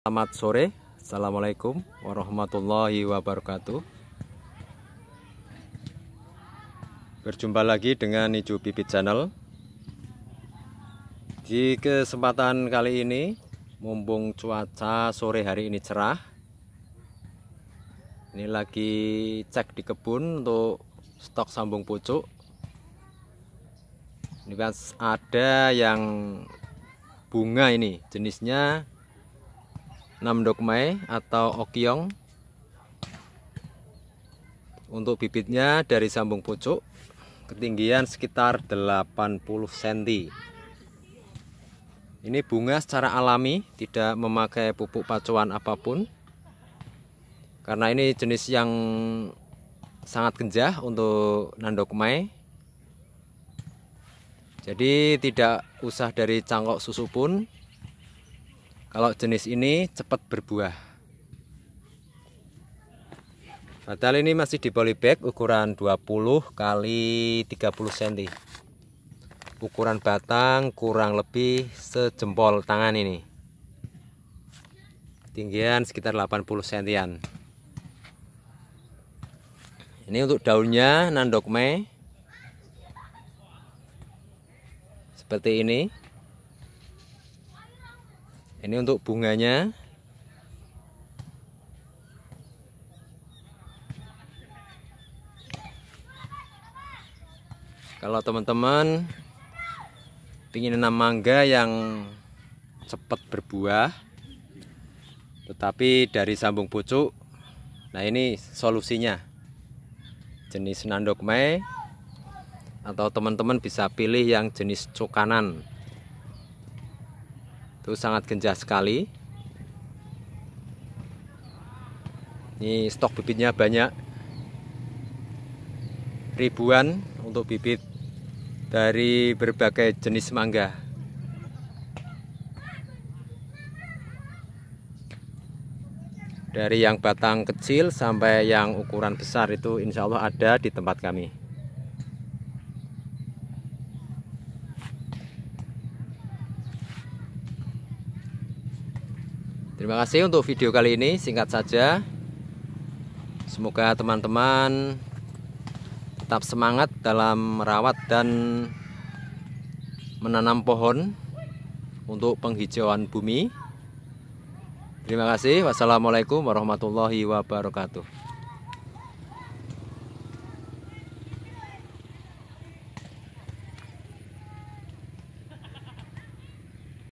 Selamat sore, Assalamualaikum warahmatullahi wabarakatuh Berjumpa lagi dengan Iju Bibit Channel Di kesempatan kali ini Mumpung cuaca sore hari ini cerah Ini lagi cek di kebun untuk stok sambung pucuk Ini kan ada yang bunga ini Jenisnya Namdokmai atau Okyong untuk bibitnya dari sambung pucuk ketinggian sekitar 80 cm ini bunga secara alami tidak memakai pupuk pacuan apapun karena ini jenis yang sangat genjah untuk nandokmai jadi tidak usah dari cangkok susu pun kalau jenis ini cepat berbuah. Padahal ini masih di polybag ukuran 20 kali 30 cm. Ukuran batang kurang lebih sejempol tangan ini. Tinggian sekitar 80 cm. Ini untuk daunnya nandokme. Seperti ini. Ini untuk bunganya. Kalau teman-teman ingin nanam mangga yang cepat berbuah tetapi dari sambung pucuk nah ini solusinya jenis nandok mei, atau teman-teman bisa pilih yang jenis cukanan itu sangat genjah sekali ini stok bibitnya banyak ribuan untuk bibit dari berbagai jenis mangga dari yang batang kecil sampai yang ukuran besar itu insya Allah ada di tempat kami Terima kasih untuk video kali ini singkat saja. Semoga teman-teman tetap semangat dalam merawat dan menanam pohon untuk penghijauan bumi. Terima kasih. Wassalamualaikum warahmatullahi wabarakatuh.